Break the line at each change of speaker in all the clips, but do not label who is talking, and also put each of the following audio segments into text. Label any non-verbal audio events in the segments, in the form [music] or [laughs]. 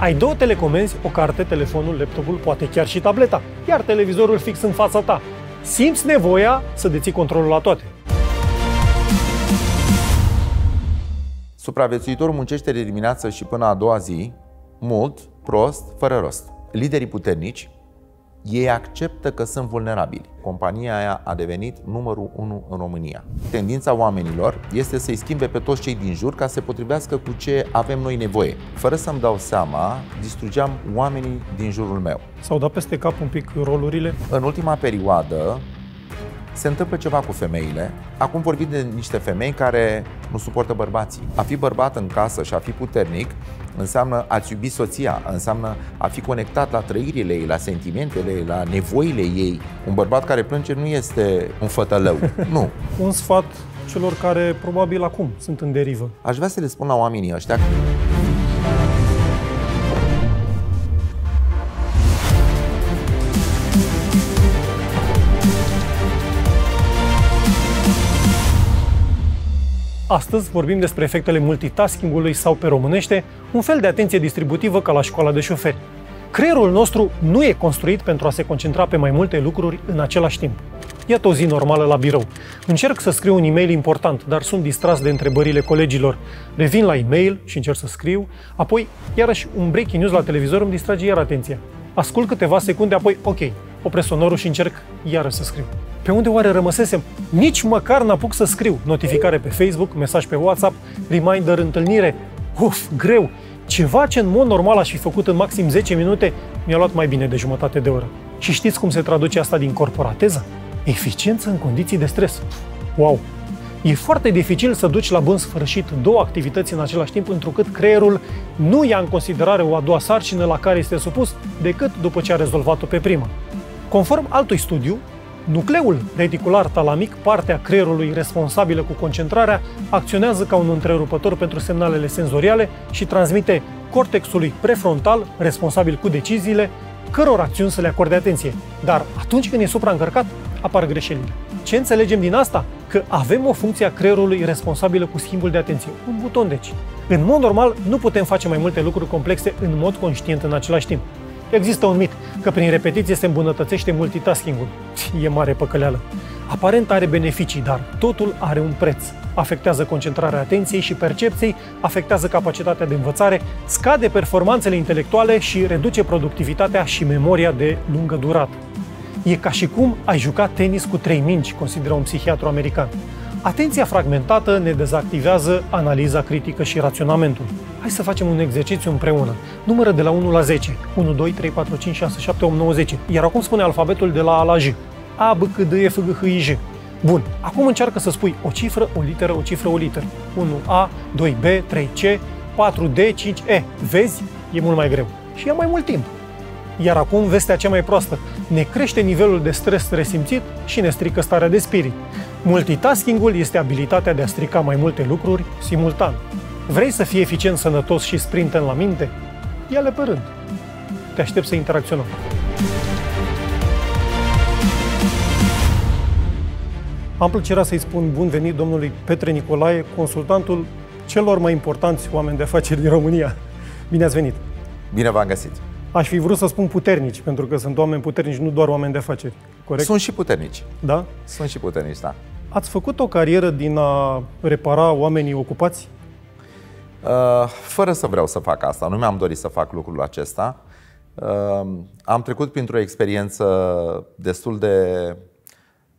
Ai două telecomenzi, o carte, telefonul, laptopul, poate chiar și tableta, iar televizorul fix în fața ta. Simți nevoia să deții controlul la toate.
Supraviețuitorul muncește de dimineață și până a doua zi, mult, prost, fără rost. Liderii puternici ei acceptă că sunt vulnerabili. Compania aia a devenit numărul 1 în România. Tendința oamenilor este să-i schimbe pe toți cei din jur ca să se potrivească cu ce avem noi nevoie. Fără să-mi dau seama, distrugeam oamenii din jurul meu.
S-au dat peste cap un pic rolurile?
În ultima perioadă, se întâmplă ceva cu femeile. Acum vorbim de niște femei care nu suportă bărbații. A fi bărbat în casă și a fi puternic înseamnă a-ți iubi soția, înseamnă a fi conectat la trăirile ei, la sentimentele ei, la nevoile ei. Un bărbat care plânge nu este un fătălău,
[laughs] nu. un sfat celor care probabil acum sunt în derivă.
Aș vrea să le spun la oamenii ăștia
Astăzi vorbim despre efectele multitaskingului sau, pe românește, un fel de atenție distributivă ca la școala de șoferi. Creierul nostru nu e construit pentru a se concentra pe mai multe lucruri în același timp. Iată o zi normală la birou. Încerc să scriu un e-mail important, dar sunt distras de întrebările colegilor. Revin la e-mail și încerc să scriu, apoi iarăși un breaking news la televizor îmi distrage iar atenția. Ascult câteva secunde, apoi ok, opresc sonorul și încerc iarăși să scriu. Pe unde oare rămăsesem? Nici măcar n-apuc să scriu. Notificare pe Facebook, mesaj pe WhatsApp, reminder, întâlnire. Uf, greu! Ceva ce în mod normal aș fi făcut în maxim 10 minute, mi-a luat mai bine de jumătate de oră. Și știți cum se traduce asta din corporateză? Eficiență în condiții de stres. Wow! E foarte dificil să duci la bun sfârșit două activități în același timp, întrucât creierul nu ia în considerare o a doua sarcină la care este supus decât după ce a rezolvat-o pe prima. Conform altui studiu, Nucleul reticular talamic, partea creierului responsabilă cu concentrarea, acționează ca un întrerupător pentru semnalele senzoriale și transmite cortexului prefrontal, responsabil cu deciziile, căror acțiuni să le acorde atenție. Dar atunci când e supraîncărcat, apar greșelile. Ce înțelegem din asta? Că avem o funcție a creierului responsabilă cu schimbul de atenție. Un buton, deci. În mod normal, nu putem face mai multe lucruri complexe în mod conștient în același timp. Există un mit că prin repetiție se îmbunătățește multitasking-ul. E mare păcăleală. Aparent are beneficii, dar totul are un preț. Afectează concentrarea atenției și percepției, afectează capacitatea de învățare, scade performanțele intelectuale și reduce productivitatea și memoria de lungă durată. E ca și cum ai juca tenis cu trei mingi, consideră un psihiatru american. Atenția fragmentată ne dezactivează analiza critică și raționamentul. Hai să facem un exercițiu împreună. Numără de la 1 la 10. 1, 2, 3, 4, 5, 6, 7, 8, 9, 10. Iar acum spune alfabetul de la A la J. A, B, C, D, E, F, G, H, I, J. Bun, acum încearcă să spui o cifră, o literă, o cifră, o literă. 1A, 2B, 3C, 4D, 5E. Vezi? E mult mai greu. Și ia mai mult timp. Iar acum, vestea cea mai proastă. Ne crește nivelul de stres resimțit și ne strică starea de spirit. Multitasking-ul este abilitatea de a strica mai multe lucruri simultan. Vrei să fii eficient, sănătos și sprinten la minte? Ia-le pe rând. Te aștept să interacționăm. Am plăcerea să-i spun bun venit domnului Petre Nicolae, consultantul celor mai importanți oameni de afaceri din România. Bine ați venit! Bine v-am găsit! Aș fi vrut să spun puternici, pentru că sunt oameni puternici, nu doar oameni de afaceri. Corect? Sunt și puternici. Da?
Sunt și puternici, da.
Ați făcut o carieră din a repara oamenii ocupați?
Uh, fără să vreau să fac asta, nu mi-am dorit să fac lucrul acesta. Uh, am trecut printr-o experiență destul de,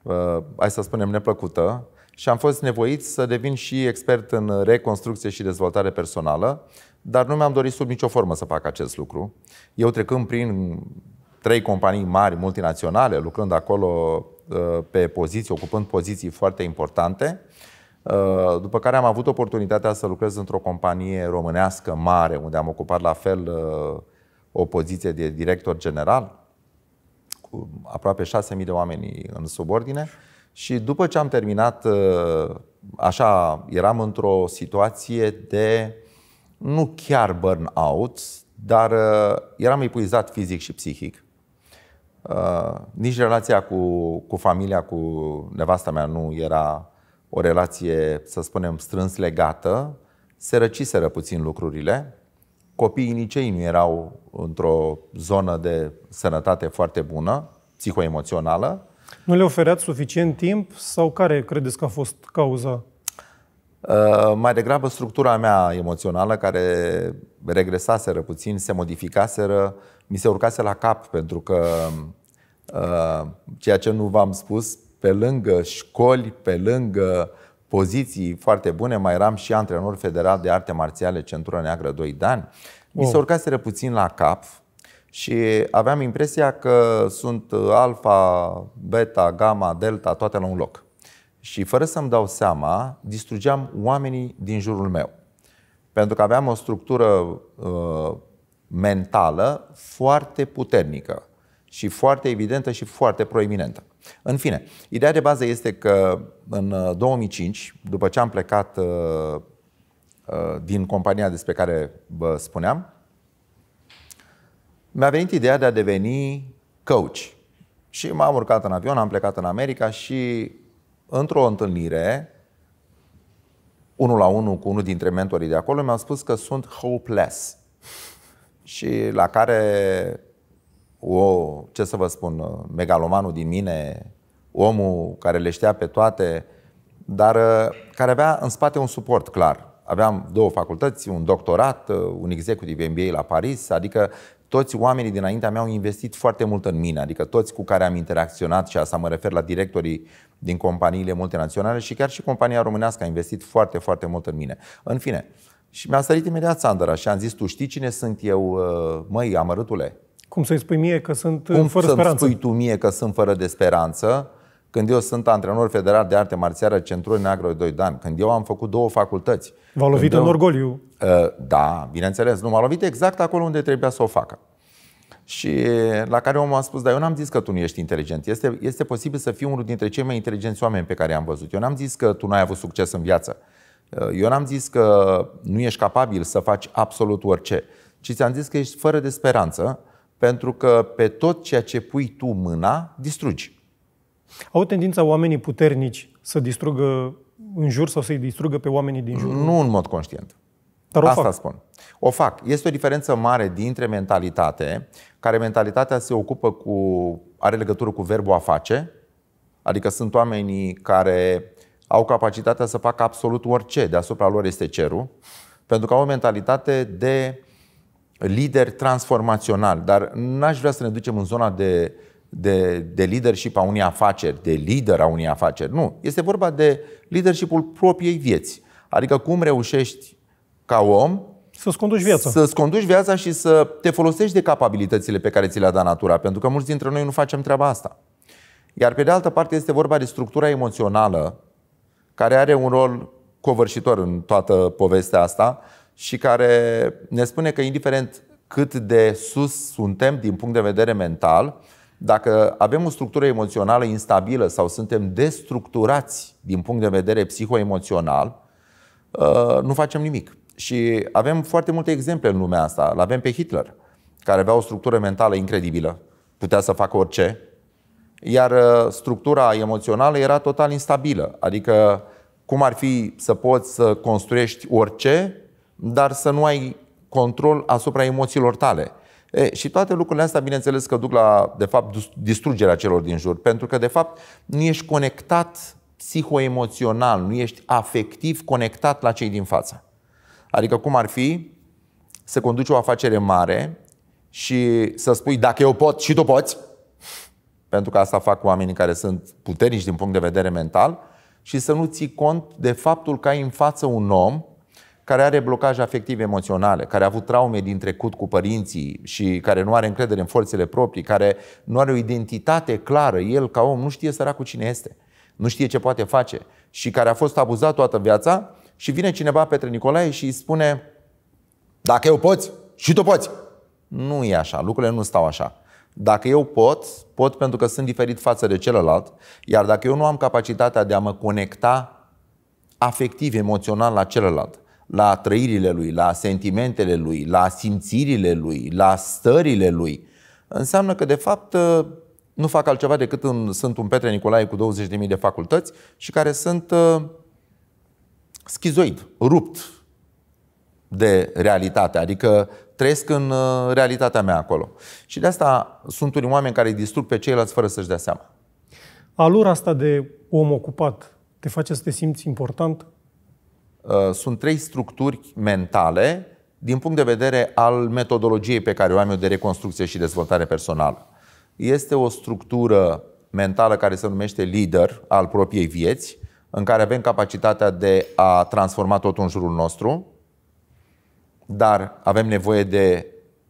uh, hai să spunem, neplăcută și am fost nevoit să devin și expert în reconstrucție și dezvoltare personală, dar nu mi-am dorit sub nicio formă să fac acest lucru. Eu trecând prin trei companii mari, multinaționale, lucrând acolo pe poziții, ocupând poziții foarte importante, Uh, după care am avut oportunitatea să lucrez într-o companie românească mare, unde am ocupat la fel uh, o poziție de director general, cu aproape 6.000 de oameni în subordine. Și după ce am terminat, uh, așa, eram într-o situație de nu chiar burnout, dar eram epuizat fizic și psihic. nici relația cu, cu familia, cu nevasta mea nu era o relație, să spunem, strâns legată, se răciseră puțin lucrurile. Copiii ei nu erau într-o zonă de sănătate foarte bună, psihoemoțională.
Nu le ofereați suficient timp sau care credeți că a fost cauza?
Uh, mai degrabă structura mea emoțională care regresaseră puțin, se modificaseră, mi se urcase la cap pentru că uh, ceea ce nu v-am spus, pe lângă școli, pe lângă poziții foarte bune, mai eram și antrenor federal de arte marțiale Centura Neagră 2 de ani, mi se urcaseră puțin la cap și aveam impresia că sunt uh, alfa, beta, gamma, delta, toate la un loc. Și fără să-mi dau seama, distrugeam oamenii din jurul meu. Pentru că aveam o structură uh, mentală foarte puternică și foarte evidentă și foarte proeminentă. În fine, ideea de bază este că în 2005, uh, după ce am plecat uh, uh, din compania despre care vă spuneam, mi-a venit ideea de a deveni coach. Și m-am urcat în avion, am plecat în America și într-o întâlnire, unul la unul cu unul dintre mentorii de acolo, mi-au spus că sunt hopeless. [laughs] Și la care o, ce să vă spun, uh, megalomanul din mine, omul care le știa pe toate, dar uh, care avea în spate un suport clar. Aveam două facultăți, un doctorat, uh, un executive MBA la Paris, adică toți oamenii dinaintea mea au investit foarte mult în mine, adică toți cu care am interacționat, și asta mă refer la directorii din companiile multinaționale și chiar și compania românească a investit foarte, foarte mult în mine. În fine, și mi-a sărit imediat Sandra și am zis, tu știi cine sunt eu, măi, amărâtule?
Cum să-i spui mie că sunt Cum fără să speranță? spui
tu mie că sunt fără de speranță? Când eu sunt antrenor federal de arte marțiară Centrul Neagră de 2 ani, când eu am făcut două facultăți.
V-a lovit eu... orgoliu.
orgoliu. Uh, da, bineînțeles. Nu m-a lovit exact acolo unde trebuia să o facă. Și la care omul a spus, dar eu n-am zis că tu nu ești inteligent. Este, este posibil să fii unul dintre cei mai inteligenți oameni pe care i-am văzut. Eu n-am zis că tu n-ai avut succes în viață. Uh, eu n-am zis că nu ești capabil să faci absolut orice. Ci ți-am zis că ești fără de speranță pentru că pe tot ceea ce pui tu mâna, distrugi.
Au tendința oamenii puternici să distrugă în jur sau să-i distrugă pe oamenii din jur? Nu în mod conștient. Dar o Asta fac. spun.
O fac. Este o diferență mare dintre mentalitate, care mentalitatea se ocupă cu, are legătură cu verbul a face, adică sunt oamenii care au capacitatea să facă absolut orice, deasupra lor este cerul, pentru că au o mentalitate de lider transformațional, dar n-aș vrea să ne ducem în zona de, de, de leadership a unei afaceri, de lider a unei afaceri. Nu, este vorba de leadershipul propriei vieți. Adică cum reușești ca om să-ți conduci viața. Să-ți conduci viața și să te folosești de capabilitățile pe care ți le-a dat natura, pentru că mulți dintre noi nu facem treaba asta. Iar pe de altă parte este vorba de structura emoțională, care are un rol covârșitor în toată povestea asta, și care ne spune că indiferent cât de sus suntem din punct de vedere mental, dacă avem o structură emoțională instabilă sau suntem destructurați din punct de vedere psihoemoțional, uh, nu facem nimic. Și avem foarte multe exemple în lumea asta. L avem pe Hitler, care avea o structură mentală incredibilă, putea să facă orice, iar uh, structura emoțională era total instabilă. Adică cum ar fi să poți să construiești orice dar să nu ai control asupra emoțiilor tale. E, și toate lucrurile astea, bineînțeles, că duc la, de fapt, distrugerea celor din jur, pentru că, de fapt, nu ești conectat psihoemoțional, nu ești afectiv conectat la cei din față. Adică cum ar fi să conduci o afacere mare și să spui, dacă eu pot și tu poți, pentru că asta fac oamenii care sunt puternici din punct de vedere mental, și să nu ții cont de faptul că ai în față un om care are blocaje afective emoționale, care a avut traume din trecut cu părinții și care nu are încredere în forțele proprii, care nu are o identitate clară, el ca om nu știe săracul cine este, nu știe ce poate face și care a fost abuzat toată viața și vine cineva, Petre Nicolae, și îi spune dacă eu poți, și tu poți. Nu e așa, lucrurile nu stau așa. Dacă eu pot, pot pentru că sunt diferit față de celălalt, iar dacă eu nu am capacitatea de a mă conecta afectiv, emoțional la celălalt, la trăirile lui, la sentimentele lui, la simțirile lui, la stările lui, înseamnă că, de fapt, nu fac altceva decât în, sunt un Petre Nicolae cu 20.000 de facultăți și care sunt uh, schizoid, rupt de realitate, adică trăiesc în uh, realitatea mea acolo. Și de asta sunt unii oameni care distrug pe ceilalți fără să-și dea seama.
Alura asta de om ocupat te face să te simți important?
Uh, sunt trei structuri mentale din punct de vedere al metodologiei pe care o am eu de reconstrucție și dezvoltare personală. Este o structură mentală care se numește lider al propriei vieți, în care avem capacitatea de a transforma totul în jurul nostru, dar avem nevoie de,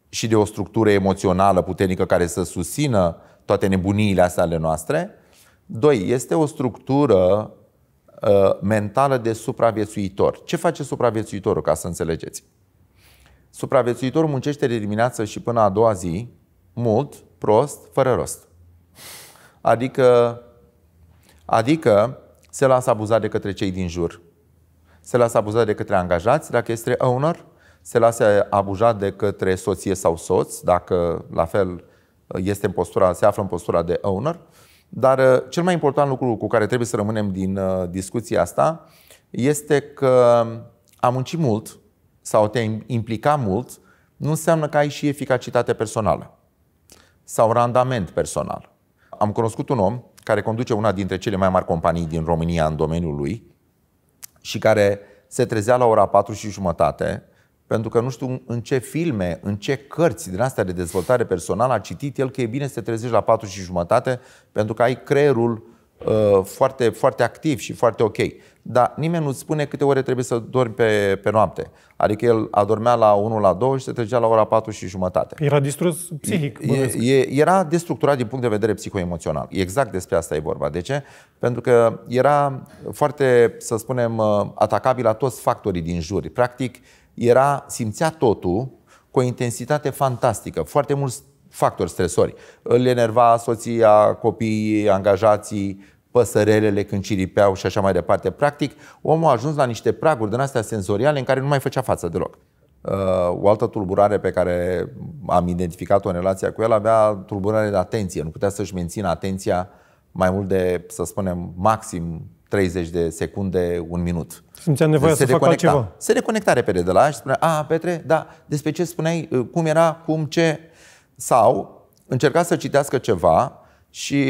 și de o structură emoțională puternică care să susțină toate nebuniile astea ale noastre. Doi, este o structură Uh, mentală de supraviețuitor. Ce face supraviețuitorul, ca să înțelegeți? Supraviețuitorul muncește de dimineață și până a doua zi, mult, prost, fără rost. Adică, adică se lasă abuzat de către cei din jur, se lasă abuzat de către angajați, dacă este owner, se lasă abuzat de către soție sau soț, dacă la fel este în postura, se află în postura de owner, uh, dar uh, cel mai important lucru cu care trebuie să rămânem din uh, discuția asta este că um, a munci mult sau te implica mult nu înseamnă că ai și eficacitate personală sau randament personal. Am cunoscut un om care conduce una dintre cele mai mari companii din România în domeniul lui și care se trezea la ora 4 și jumătate pentru că nu știu în ce filme, în ce cărți din astea de dezvoltare personală a citit el că e bine să te trezești la 4 și jumătate pentru că ai creierul uh, foarte, foarte activ și foarte ok. Dar nimeni nu spune câte ore trebuie să dormi pe, pe noapte. Adică el adormea la 1 la 2 și se trecea la ora 4 și jumătate. Era distrus psihic. E, e, era destructurat din punct de vedere psihoemoțional. Exact despre asta e vorba. De ce? Pentru că era foarte, să spunem, uh, atacabil la toți factorii din jur. Practic, era, simțea totul cu o intensitate fantastică, foarte mulți factori stresori. Îl enerva soția, copiii, angajații, păsărelele când ciripeau și așa mai departe. Practic, omul a ajuns la niște praguri din astea senzoriale în care nu mai făcea față deloc. Uh, o altă tulburare pe care am identificat-o în relația cu el avea tulburare de atenție. Nu putea să-și mențină atenția mai mult de, să spunem, maxim 30 de secunde, un minut. Simțea nevoia se să fac altceva. Se reconecta repede de la și spunea, a, Petre, da, despre ce spuneai, uh, cum era, cum, ce... Sau încerca să citească ceva și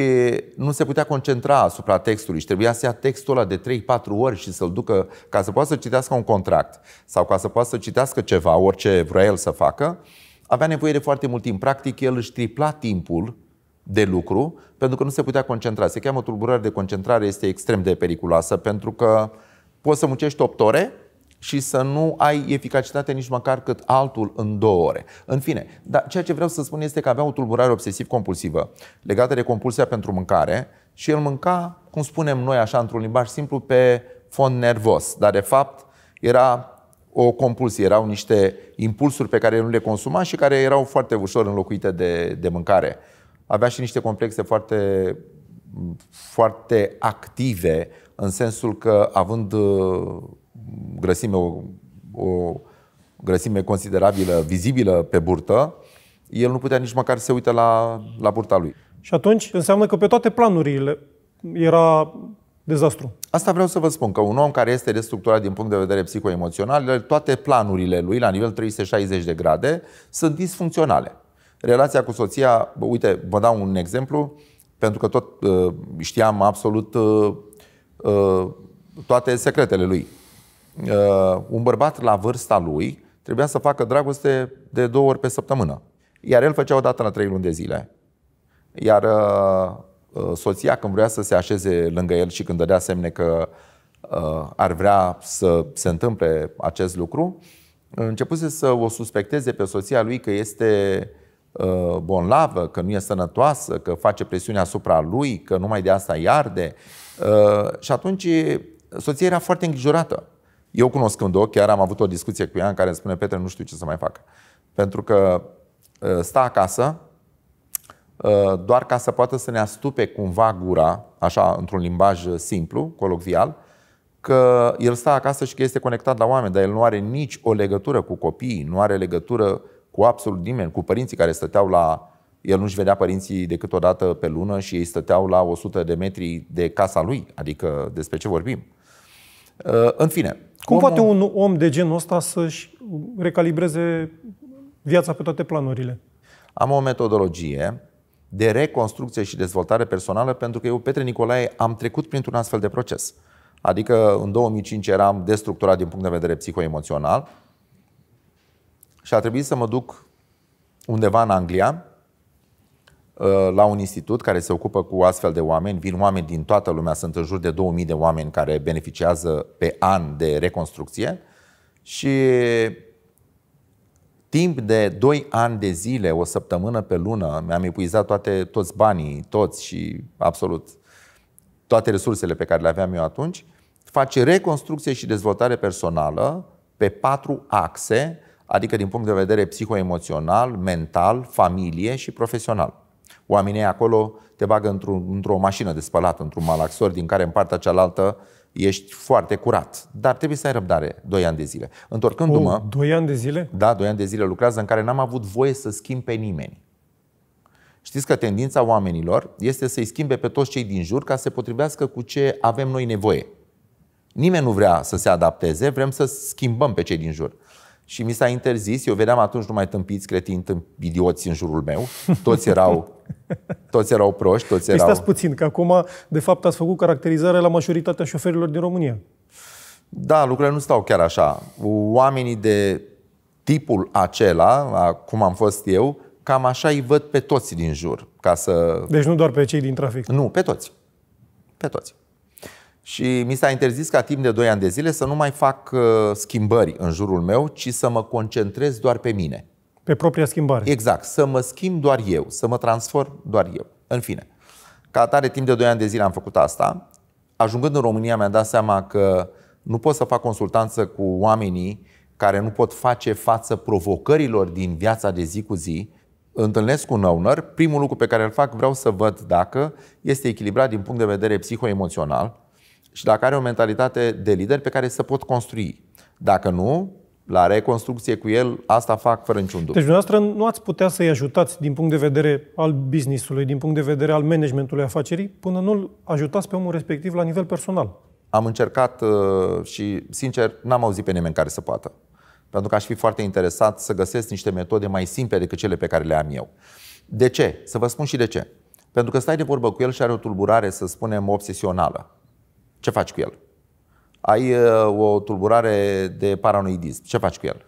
nu se putea concentra asupra textului și trebuia să ia textul ăla de 3-4 ori și să-l ducă ca să poată să citească un contract sau ca să poată să citească ceva, orice vrea el să facă, avea nevoie de foarte mult timp. Practic, el își tripla timpul de lucru, pentru că nu se putea concentra. Se cheamă tulburare de concentrare, este extrem de periculoasă, pentru că poți să muncești 8 ore și să nu ai eficacitate nici măcar cât altul în două ore. În fine, dar ceea ce vreau să spun este că avea o tulburare obsesiv-compulsivă legată de compulsia pentru mâncare și el mânca, cum spunem noi așa, într-un limbaj simplu, pe fond nervos. Dar de fapt era o compulsie, erau niște impulsuri pe care nu le consuma și care erau foarte ușor înlocuite de, de mâncare avea și niște complexe foarte, foarte active, în sensul că având uh, grăsime, o, o grăsime considerabilă, vizibilă pe burtă, el nu putea nici măcar să se uite la, la burta lui.
Și atunci înseamnă că pe toate planurile era dezastru.
Asta vreau să vă spun, că un om care este restructurat din punct de vedere psihoemoțional, toate planurile lui la nivel 360 de grade sunt disfuncționale. Relația cu soția, uite, vă dau un exemplu, pentru că tot uh, știam absolut uh, uh, toate secretele lui. Uh, un bărbat la vârsta lui trebuia să facă dragoste de două ori pe săptămână. Iar el făcea o dată la trei luni de zile. Iar uh, uh soția, când vrea să se așeze lângă el și când dădea semne că uh, ar vrea să se întâmple acest lucru, începuse să o suspecteze pe soția lui că este Uh, bolnavă, că nu e sănătoasă, că face presiune asupra lui, că numai de asta iarde. Uh, și atunci soția era foarte îngrijorată. Eu cunoscând-o, chiar am avut o discuție cu ea în care îmi spune, Petre, nu știu ce să mai fac. Pentru că uh, sta acasă, doar ca să poată să ne astupe cumva gura, așa, într-un limbaj simplu, colocvial, că el stă acasă și că este conectat la oameni, dar el nu are nici o legătură cu copiii, nu are legătură cu absolut nimeni, cu părinții care stăteau la... El nu-și vedea părinții decât o dată pe lună și ei stăteau la 100 de metri de casa lui, adică despre ce vorbim. Uh, în fine.
Cum omul... poate un om de genul ăsta să-și recalibreze viața pe toate planurile?
Am o metodologie de reconstrucție și dezvoltare personală pentru că eu, Petre Nicolae, am trecut printr-un astfel de proces. Adică în 2005 eram destructurat din punct de vedere psihoemoțional, și a trebuit să mă duc undeva în Anglia, uh, la un institut care se ocupă cu astfel de oameni. Vin oameni din toată lumea, sunt în jur de 2000 de oameni care beneficiază pe an de reconstrucție și timp de 2 ani de zile, o săptămână pe lună, mi-am epuizat toate, toți banii, toți și absolut toate resursele pe care le aveam eu atunci, face reconstrucție și dezvoltare personală pe patru axe adică din punct de vedere psihoemoțional, mental, familie și profesional. Oamenii acolo te bagă într-o, într mașină de spălat, într-un malaxor, din care în partea cealaltă ești foarte curat. Dar trebuie să ai răbdare 2 ani de zile. Întorcându-mă... Oh,
2 ani de zile?
Da, 2 ani de zile lucrează în care n-am avut voie să schimb pe nimeni. Știți că tendința oamenilor este să-i schimbe pe toți cei din jur ca să se potrivească cu ce avem noi nevoie. Nimeni nu vrea să se adapteze, vrem să schimbăm pe cei din jur și mi s-a interzis, eu vedeam atunci numai tâmpiți, cretini, tâmpi, idioți în jurul meu, toți erau, toți erau proști, toți păi erau... Păi stați
puțin, că acum, de fapt, ați făcut caracterizarea la majoritatea șoferilor din România.
Da, lucrurile nu stau chiar așa. Oamenii de tipul acela, cum am fost eu, cam așa îi văd pe toți din jur. Ca să... Deci
nu doar pe cei din trafic. Nu, pe toți. Pe toți.
Și mi s-a interzis ca timp de 2 ani de zile să nu mai fac uh, schimbări în jurul meu, ci să mă concentrez doar pe mine.
Pe propria schimbare.
Exact, să mă schimb doar eu, să mă transform doar eu. În fine, ca atare, timp de 2 ani de zile am făcut asta. Ajungând în România mi-am dat seama că nu pot să fac consultanță cu oamenii care nu pot face față provocărilor din viața de zi cu zi, întâlnesc un owner, primul lucru pe care îl fac, vreau să văd dacă este echilibrat din punct de vedere psihoemoțional, și dacă are o mentalitate de lider pe care să pot construi. Dacă nu, la reconstrucție cu el, asta fac fără niciun dubiu. Deci
dumneavoastră nu ați putea să-i ajutați din punct de vedere al businessului, din punct de vedere al managementului afacerii, până nu-l ajutați pe omul respectiv la nivel personal.
Am încercat uh, și, sincer, n-am auzit pe nimeni care să poată. Pentru că aș fi foarte interesat să găsesc niște metode mai simple decât cele pe care le am eu. De ce? Să vă spun și de ce. Pentru că stai de vorbă cu el și are o tulburare, să spunem, obsesională ce faci cu el? Ai uh, o tulburare de paranoidism. Ce faci cu el?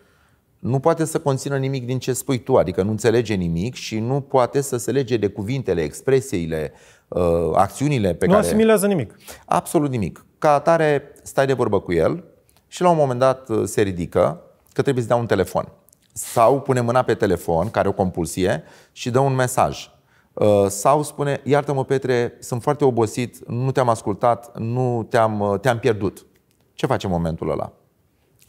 Nu poate să conțină nimic din ce spui tu, adică nu înțelege nimic și nu poate să se lege de cuvintele, expresiile, uh, acțiunile pe nu care... Nu asimilează nimic. Absolut nimic. Ca atare, stai de vorbă cu el și la un moment dat uh, se ridică că trebuie să dea un telefon. Sau pune mâna pe telefon, care o compulsie, și dă un mesaj. Uh, sau spune, iartă-mă Petre, sunt foarte obosit, nu te-am ascultat, nu te-am, uh, te-am pierdut. Ce faci în momentul ăla?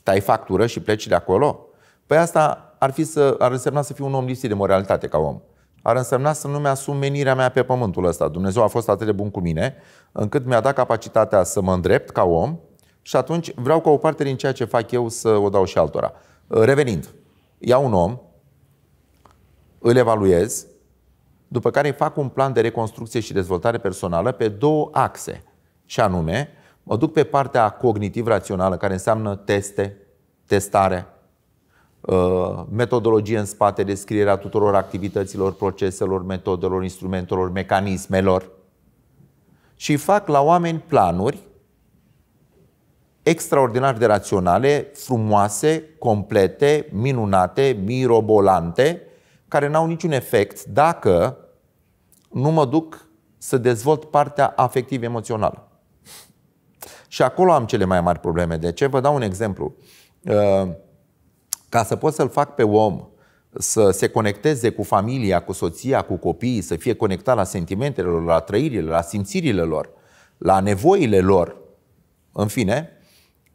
Tai factură și pleci de acolo? Păi asta ar, fi să, ar însemna să fiu un om lipsit de moralitate ca om. Ar însemna să nu-mi asum menirea mea pe pământul ăsta. Dumnezeu a fost atât de bun cu mine, încât mi-a dat capacitatea să mă îndrept ca om și atunci vreau ca o parte din ceea ce fac eu să o dau și altora. Uh, revenind, iau un om, îl evaluez, după care fac un plan de reconstrucție și dezvoltare personală pe două axe, și anume, mă duc pe partea cognitiv-rațională, care înseamnă teste, testare, uh, metodologie în spate, descrierea tuturor activităților, proceselor, metodelor, instrumentelor, mecanismelor și fac la oameni planuri extraordinar de raționale, frumoase, complete, minunate, mirobolante, care n-au niciun efect dacă nu mă duc să dezvolt partea afectiv-emoțională. Și acolo am cele mai mari probleme. De ce? Vă dau un exemplu. Uh, ca să pot să-l fac pe om să se conecteze cu familia, cu soția, cu copiii, să fie conectat la sentimentele lor, la trăirile, la simțirile lor, la nevoile lor, în fine,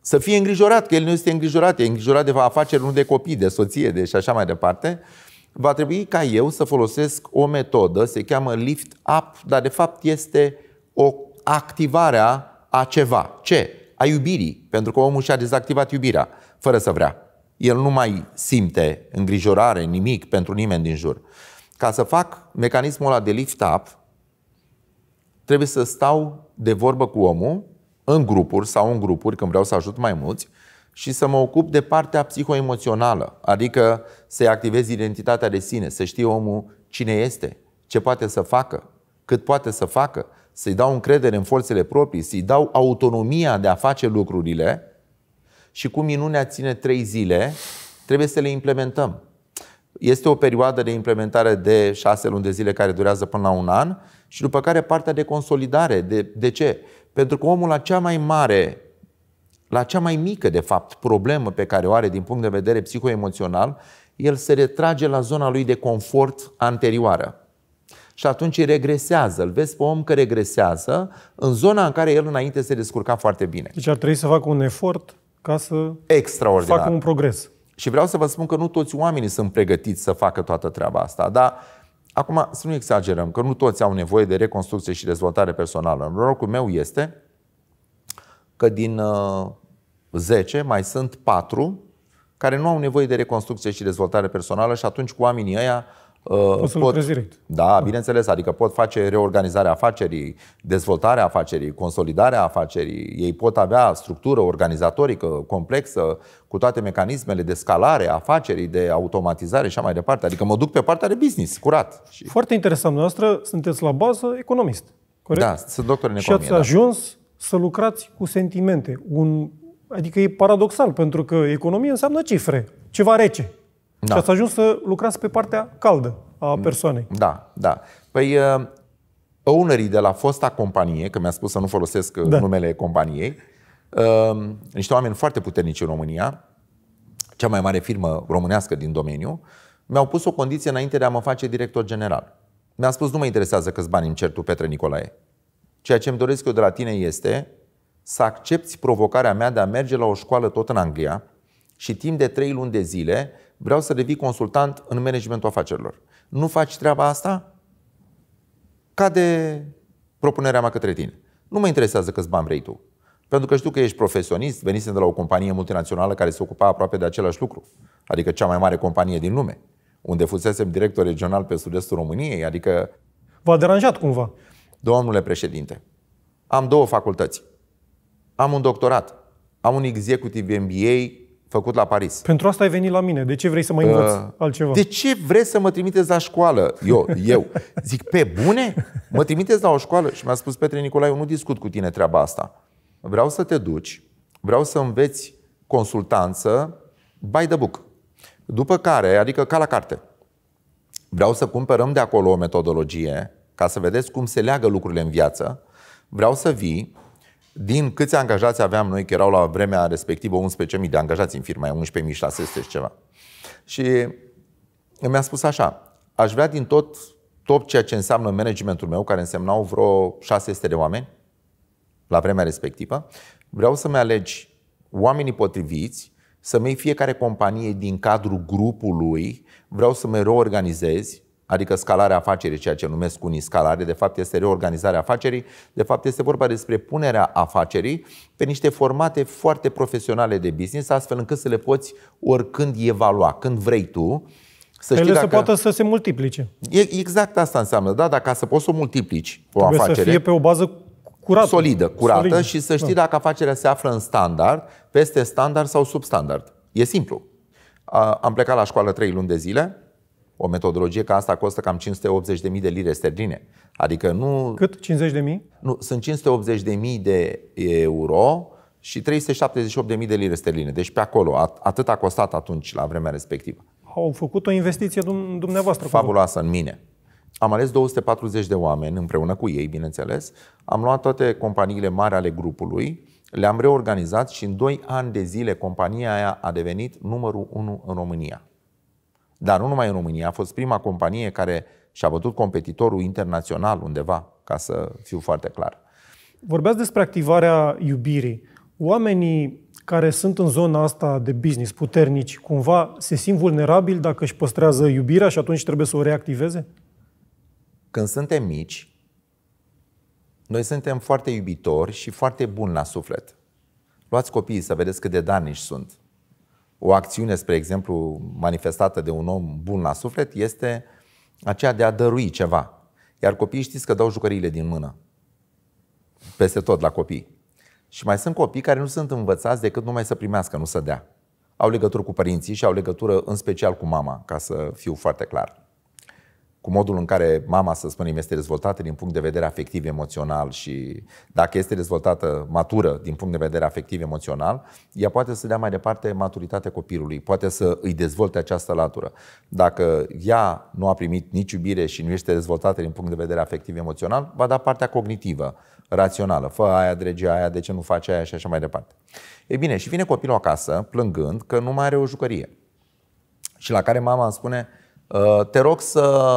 să fie îngrijorat, că el nu este îngrijorat, e îngrijorat de afaceri, nu de copii, de soție, de și așa mai departe, va trebui ca eu să folosesc o metodă, se cheamă lift up, dar de fapt este o activare a ceva. Ce? A iubirii, pentru că omul și-a dezactivat iubirea, fără să vrea. El nu mai simte îngrijorare, nimic pentru nimeni din jur. Ca să fac mecanismul ăla de lift up, trebuie să stau de vorbă cu omul, în grupuri sau în grupuri, când vreau să ajut mai mulți, și să mă ocup de partea psihoemoțională, adică să-i activez identitatea de sine, să știe omul cine este, ce poate să facă, cât poate să facă, să-i dau încredere în forțele proprii, să-i dau autonomia de a face lucrurile și cum minunea ține trei zile, trebuie să le implementăm. Este o perioadă de implementare de șase luni de zile care durează până la un an și după care partea de consolidare. De, de ce? Pentru că omul la cea mai mare la cea mai mică, de fapt, problemă pe care o are din punct de vedere psihoemoțional, el se retrage la zona lui de confort anterioară. Și atunci regresează. Îl vezi pe om că regresează în zona în care el înainte se descurca foarte bine.
Deci ar trebui să facă un efort ca să
Extraordinar. facă un progres. Și vreau să vă spun că nu toți oamenii sunt pregătiți să facă toată treaba asta, dar acum să nu exagerăm, că nu toți au nevoie de reconstrucție și dezvoltare personală. Norocul meu este că din uh, 10 mai sunt 4 care nu au nevoie de reconstrucție și dezvoltare personală și atunci cu oamenii ăia uh, Pot să pot, direct. Da, da, bineînțeles, adică pot face reorganizarea afacerii, dezvoltarea afacerii, consolidarea afacerii, ei pot avea structură organizatorică complexă cu toate mecanismele de scalare a afacerii, de automatizare și așa mai departe. Adică mă duc pe partea de business, curat.
Foarte interesant, noastră sunteți la bază economist,
corect? Da, sunt doctor în economie. Și ați da. ajuns
să lucrați cu sentimente. Un, adică e paradoxal, pentru că economie înseamnă cifre, ceva rece. Da. Și ați ajuns să lucrați pe partea caldă a mm. persoanei. Da,
da. Păi uh, ownerii de la fosta companie, că mi-a spus să nu folosesc uh, da. numele companiei, uh, niște oameni foarte puternici în România, cea mai mare firmă românească din domeniu, mi-au pus o condiție înainte de a mă face director general. Mi-a spus, nu mă interesează câți bani îmi cer tu, Petre Nicolae. Ceea ce îmi doresc eu de la tine este să accepti provocarea mea de a merge la o școală tot în Anglia și timp de trei luni de zile vreau să devii consultant în managementul afacerilor. Nu faci treaba asta? Cade propunerea mea către tine. Nu mă interesează câți bani vrei tu. Pentru că știu că ești profesionist, venisem de la o companie multinațională care se ocupa aproape de același lucru, adică cea mai mare companie din lume, unde fusesem director regional pe sud-estul României, adică... V-a deranjat cumva? Domnule președinte, am două facultăți. Am un doctorat. Am un executive MBA făcut la Paris. Pentru asta ai
venit la mine. De ce vrei să mă învăț uh, altceva? De
ce vrei să mă trimiteți la școală? Eu, eu. Zic, pe bune? Mă trimiteți la o școală? Și mi-a spus Petre Nicolae, eu nu discut cu tine treaba asta. Vreau să te duci, vreau să înveți consultanță by the book. După care, adică ca la carte. Vreau să cumpărăm de acolo o metodologie ca să vedeți cum se leagă lucrurile în viață, vreau să vii din câți angajați aveam noi, că erau la vremea respectivă 11.000 de angajați în firma, 11.600 și ceva. Și mi-a spus așa, aș vrea din tot, tot ceea ce înseamnă managementul meu, care însemnau vreo 600 de oameni la vremea respectivă, vreau să-mi alegi oamenii potriviți, să-mi iei fiecare companie din cadrul grupului, vreau să-mi reorganizezi, adică scalarea afacerii, ceea ce numesc unii scalare, de fapt este reorganizarea afacerii, de fapt este vorba despre punerea afacerii pe niște formate foarte profesionale de business, astfel încât să le poți oricând evalua, când vrei tu, să Ele știi dacă... să poată
să se multiplice. Exact asta
înseamnă, da? Dacă să poți să o multiplici, o Trebuie afacere... să fie pe
o bază curată. Solidă, curată solidă. și să știi da.
dacă afacerea se află în standard, peste standard sau substandard. E simplu. Am plecat la școală trei luni de zile, o metodologie ca asta costă cam 580.000 de lire sterline. Adică nu...
Cât? 50.000?
Nu, sunt 580.000 de euro și 378.000 de lire sterline. Deci pe acolo, at- atât a costat atunci la vremea respectivă.
Au făcut o investiție dum- dumneavoastră. Fabuloasă
în mine. Am ales 240 de oameni împreună cu ei, bineînțeles. Am luat toate companiile mari ale grupului, le-am reorganizat și în 2 ani de zile compania aia a devenit numărul 1 în România. Dar nu numai în România, a fost prima companie care și-a bătut competitorul internațional undeva, ca să fiu foarte clar.
Vorbeați despre activarea iubirii. Oamenii care sunt în zona asta de business, puternici, cumva se simt vulnerabili dacă își păstrează iubirea și atunci trebuie să o reactiveze?
Când suntem mici, noi suntem foarte iubitori și foarte buni la suflet. Luați copiii să vedeți cât de danici sunt o acțiune, spre exemplu, manifestată de un om bun la suflet, este aceea de a dărui ceva. Iar copiii știți că dau jucăriile din mână. Peste tot la copii. Și mai sunt copii care nu sunt învățați decât numai să primească, nu să dea. Au legătură cu părinții și au legătură în special cu mama, ca să fiu foarte clar cu modul în care mama, să spunem, este dezvoltată din punct de vedere afectiv emoțional și dacă este dezvoltată matură din punct de vedere afectiv emoțional, ea poate să dea mai departe maturitatea copilului, poate să îi dezvolte această latură. Dacă ea nu a primit nici iubire și nu este dezvoltată din punct de vedere afectiv emoțional, va da partea cognitivă, rațională. Fă aia, drege aia, de ce nu faci aia și așa mai departe. E bine, și vine copilul acasă plângând că nu mai are o jucărie. Și la care mama îmi spune, Uh, te rog să,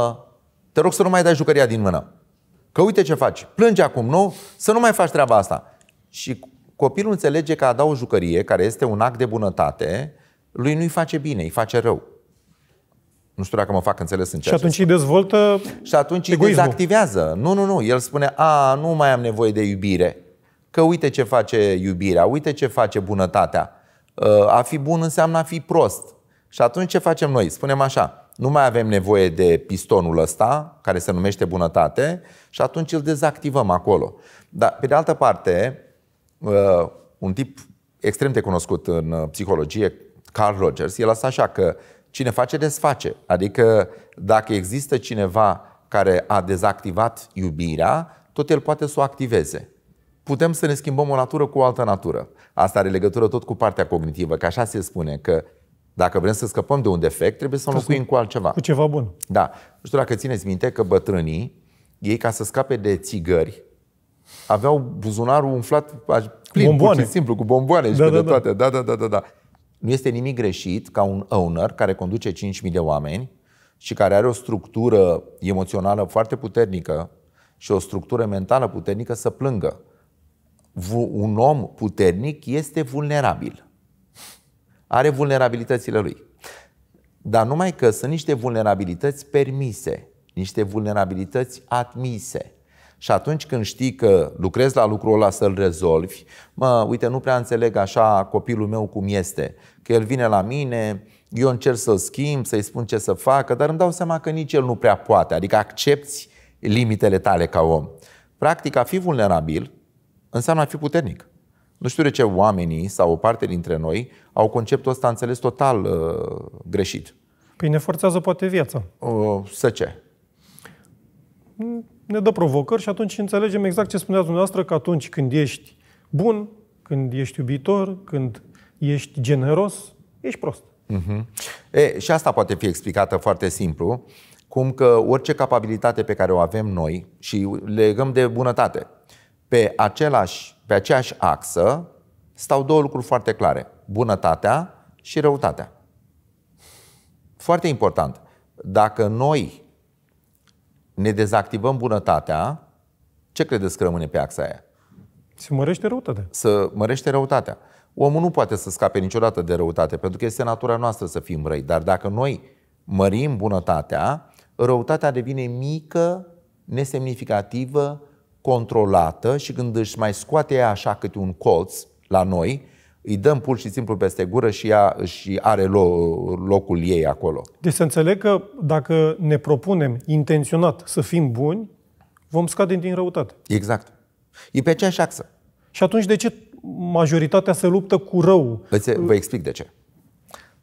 te rog să nu mai dai jucăria din mână. Că uite ce faci, plânge acum, nu? Să nu mai faci treaba asta. Și copilul înțelege că a da o jucărie, care este un act de bunătate, lui nu-i face bine, îi face rău. Nu știu dacă mă fac înțeles în ceea Și atunci
îi dezvoltă Și atunci
egoismul. îi dezactivează. Nu, nu, nu. El spune, a, nu mai am nevoie de iubire. Că uite ce face iubirea, uite ce face bunătatea. Uh, a fi bun înseamnă a fi prost. Și atunci ce facem noi? Spunem așa, nu mai avem nevoie de pistonul ăsta, care se numește bunătate, și atunci îl dezactivăm acolo. Dar, pe de altă parte, uh, un tip extrem de cunoscut în uh, psihologie, Carl Rogers, el a spus așa că cine face, desface. Adică dacă există cineva care a dezactivat iubirea, tot el poate să o activeze. Putem să ne schimbăm o natură cu o altă natură. Asta are legătură tot cu partea cognitivă, că așa se spune, că dacă vrem să scăpăm de un defect, trebuie să înlocuim cu altceva. Cu ceva bun. Da. Nu știu dacă țineți minte că bătrânii, ei ca să scape de țigări, aveau buzunarul umflat plin, bomboane. simplu, cu bomboane și da, da, de da. toate. Da. da, da, da, da. Nu este nimic greșit ca un owner care conduce 5.000 de oameni și care are o structură emoțională foarte puternică și o structură mentală puternică să plângă. Un om puternic este vulnerabil are vulnerabilitățile lui. Dar numai că sunt niște vulnerabilități permise, niște vulnerabilități admise. Și atunci când știi că lucrezi la lucrul ăla să-l rezolvi, mă, uite, nu prea înțeleg așa copilul meu cum este, că el vine la mine, eu încerc să-l schimb, să-i spun ce să facă, dar îmi dau seama că nici el nu prea poate, adică accepti limitele tale ca om. Practic, a fi vulnerabil înseamnă a fi puternic. Nu știu de ce oamenii sau o parte dintre noi au conceptul ăsta înțeles total uh,
greșit. Păi ne forțează poate viața. Uh, să ce? Ne dă provocări și atunci înțelegem exact ce spunea dumneavoastră, că atunci când ești bun, când ești iubitor, când ești generos, ești prost. Uh-huh.
E, și asta poate fi explicată foarte simplu, cum că orice capabilitate pe care o avem noi și legăm de bunătate, pe același pe aceeași axă stau două lucruri foarte clare. Bunătatea și răutatea. Foarte important. Dacă noi ne dezactivăm bunătatea, ce credeți că rămâne pe axa aia?
Se mărește răutatea.
Să mărește răutatea. Omul nu poate să scape niciodată de răutate, pentru că este natura noastră să fim răi. Dar dacă noi mărim bunătatea, răutatea devine mică, nesemnificativă, controlată și când își mai scoate ea așa câte un colț la noi, îi dăm pur și simplu peste gură și ea și are locul ei acolo.
Deci să înțeleg că dacă ne propunem intenționat să fim buni, vom scade din răutate. Exact. E pe aceeași axă. Și atunci de ce majoritatea se luptă cu rău? Păi
vă explic de ce.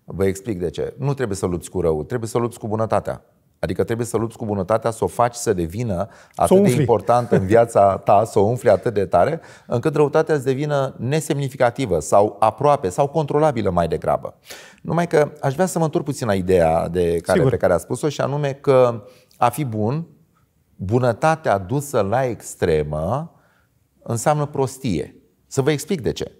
Vă explic de ce. Nu trebuie să lupți cu rău, trebuie să lupți cu bunătatea. Adică trebuie să lupți cu bunătatea, să o faci să devină atât s-o de importantă în viața ta, să o umfli atât de tare, încât răutatea să devină nesemnificativă sau aproape sau controlabilă mai degrabă. Numai că aș vrea să mă întorc puțin la ideea de care, pe care a spus-o și anume că a fi bun, bunătatea dusă la extremă, înseamnă prostie. Să vă explic de ce.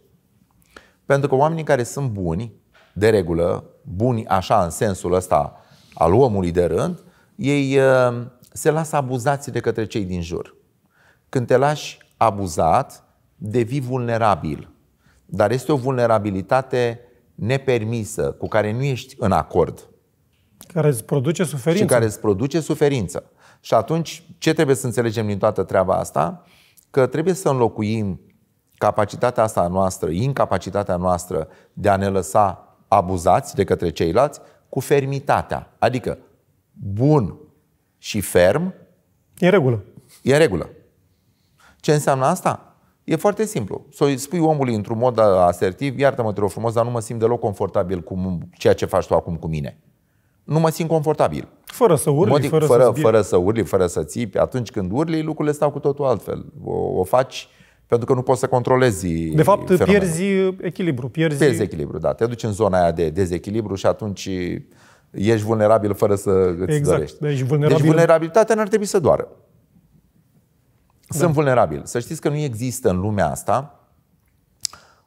Pentru că oamenii care sunt buni, de regulă, buni așa în sensul ăsta al omului de rând, ei uh, se lasă abuzați de către cei din jur. Când te lași abuzat, devii vulnerabil. Dar este o vulnerabilitate nepermisă, cu care nu ești în acord.
Care îți produce suferință. Și care
îți produce suferință. Și atunci, ce trebuie să înțelegem din toată treaba asta? Că trebuie să înlocuim capacitatea asta a noastră, incapacitatea noastră de a ne lăsa abuzați de către ceilalți, cu fermitatea. Adică bun și ferm... E în regulă. E în regulă. Ce înseamnă asta? E foarte simplu. Să s-o spui omului într-un mod asertiv, iartă-mă, te rog frumos, dar nu mă simt deloc confortabil cu ceea ce faci tu acum cu mine. Nu mă simt confortabil.
Fără să urli, Modic, fără, fără, să fără
să urli, fără să țipi. Atunci când urli, lucrurile stau cu totul altfel. O, o faci pentru că nu poți să controlezi De fapt, fenomenul. pierzi echilibru. Pierzi... pierzi echilibru, da. Te duci în zona aia de dezechilibru și atunci ești vulnerabil fără să îți exact. dorești. Deci, vulnerabil... deci vulnerabilitatea n-ar trebui să doară. Da. Sunt da. vulnerabil. Să știți că nu există în lumea asta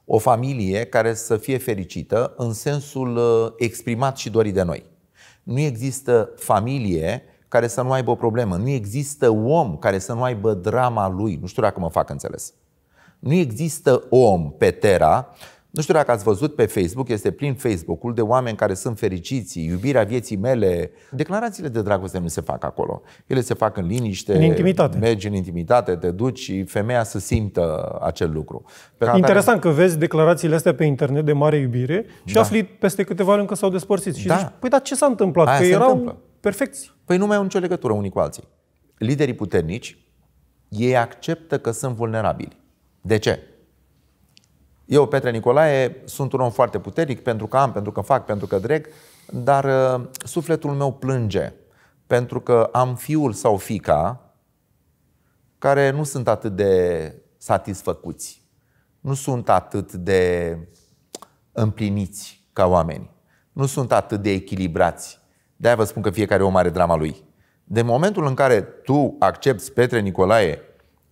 o familie care să fie fericită în sensul uh, exprimat și dorit de noi. Nu există familie care să nu aibă o problemă. Nu există om care să nu aibă drama lui. Nu știu dacă mă fac înțeles. Nu există om pe Terra nu știu dacă ați văzut pe Facebook, este plin Facebook-ul de oameni care sunt fericiți, iubirea vieții mele. Declarațiile de dragoste nu se fac acolo. Ele se fac în liniște, în intimitate. mergi în intimitate, te duci și femeia să simtă acel lucru. Pe Interesant
care... că vezi declarațiile astea pe internet de mare iubire și da. afli peste câteva luni că s-au despărțit. Și da. zici, păi dar ce s-a întâmplat? Aia că erau întâmplă.
perfecți. Păi nu mai au nicio legătură unii cu alții. Liderii puternici, ei acceptă că sunt vulnerabili. De ce? Eu, Petre Nicolae, sunt un om foarte puternic pentru că am, pentru că fac, pentru că dreg, dar uh, sufletul meu plânge pentru că am fiul sau fica care nu sunt atât de satisfăcuți, nu sunt atât de împliniți ca oameni, nu sunt atât de echilibrați. De-aia vă spun că fiecare om are drama lui. De momentul în care tu accepti, Petre Nicolae,